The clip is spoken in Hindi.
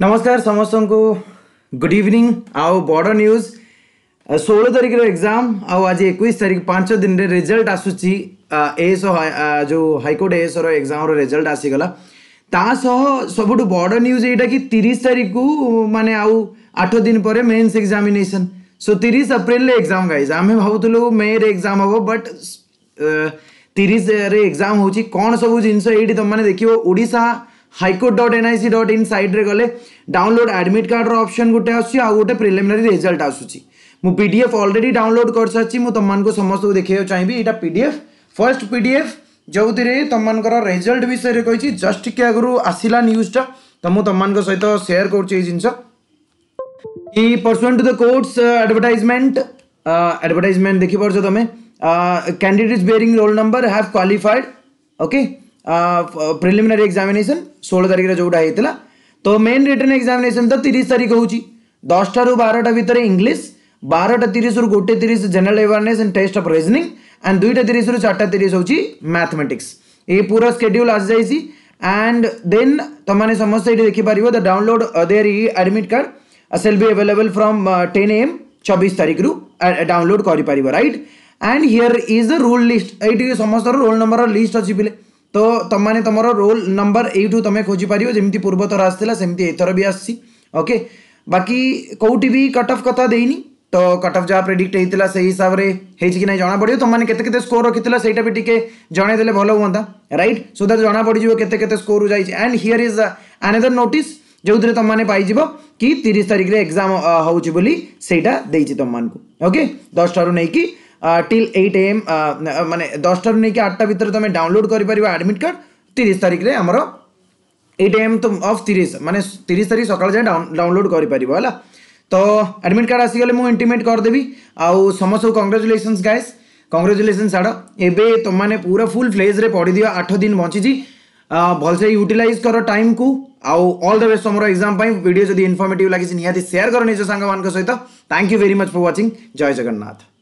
नमस्कार समस्त को गुड इवनिंग आउ बड़ न्यूज षोह तारिखर एग्जाम आज एक तारीख पांच दिन रे रेजल्ट आसूस एएस जो हाइकोर्ट एएस एग्जाम रेजल्ट आसीगला तासह सब बड़ न्यूज यहीटा कि तीस तारीख को मानने आठ दिन पर मेन्स एक्जामेसन सो तीस अप्रेल एग्जाम गाइज आम भावल मे रे एग्जाम हम बट तीस एग्जाम हो कौन सब जिन ये तुमने देखो ओडा high court dot N I C dot in सैड्रे गले डाउनलोड आडमिट कार्ड रपशन गोटे आसे प्रिलिमिनारी रिजल्ट आसू पीडीएफ अलरेडी डाउनलोड कर सारी मुझ तुमको समस्त को देखा चाहिए यहाँ पीडीएफ फर्स्ट पीडीएफ जो थी तुम मिजल्ट विषय में कही जस्ट टी आगु आसला न्यूजटा तो मुझे तुम सहित सेयार कर जिनस कि person to the courts advertisement advertisement देखिपार तुम candidates bearing roll number have qualified okay preliminary examination षोल तारीख में जोटा होता तो मेन रिटर्न एक्जामेसन तो तीस तारीख हूँ दस टू बारटा भितर इंग्लीश बारटा तीस रु गोटे तीस general awareness test of reasoning and दुईटा तीस रु चार तीस हूँ मैथमेटिक्स ये पूरा स्केड्यूल आ जाएगी एंड देन तुमने समस्त ये देखिपार the download there admit card shall भी अवेलेबल फ्रम टेन एम चौबीस तारीख रु डाउनलोड कर right and here is the roll list ये समस्त रोल नंबर लिस्ट अच्छी पिले तो तुमने तुम रोल नंबर यू तुम खोजिपर जमी पूर्वतर आसाला सेमती एथर भी आसी ओके बाकी कौटी तो भी कटअफ अफ कथा देनी तो कटअफ अफ जहाँ प्रिडिक्ट से हिसाब से होगी ना जना पड़ो तुमने के स्कोर रखी से भी टी जनदेले भल हाँ रईट सो दैट जनापड़ के स्कोर जाए and here is another note जो थे तुमने पाइज कि तीस तारीख में एक्जाम होटा दे तुमको ओके दस ठारू नहीं कि टिल एट एम मान दसटा नहीं कि आठटा भितर तुम डाउनलोड कर आडमिट कार्ड तीस तारीख में आम एट एम तो अफ तीस मैंने तीस तारीख सका जाए डाउनलोड करें तो एडमिट कार्ड आसगले मुझे इंटीमेट करदेवी आउ समस्त कंग्राचुलेसन गायस कंग्राचुलेसन साड़ एवं तुमने पूरा फुल फ्लेज में पढ़ी दिव आठ दिन बची भलसे यूटिलाइज कर टाइम को आउ अल द बेस्ट तुम एग्जाम भिडियो जब इनफर्मेट लगे निहत सेयार कर निज सांग सहित thank you very much for watching जय जगन्नाथ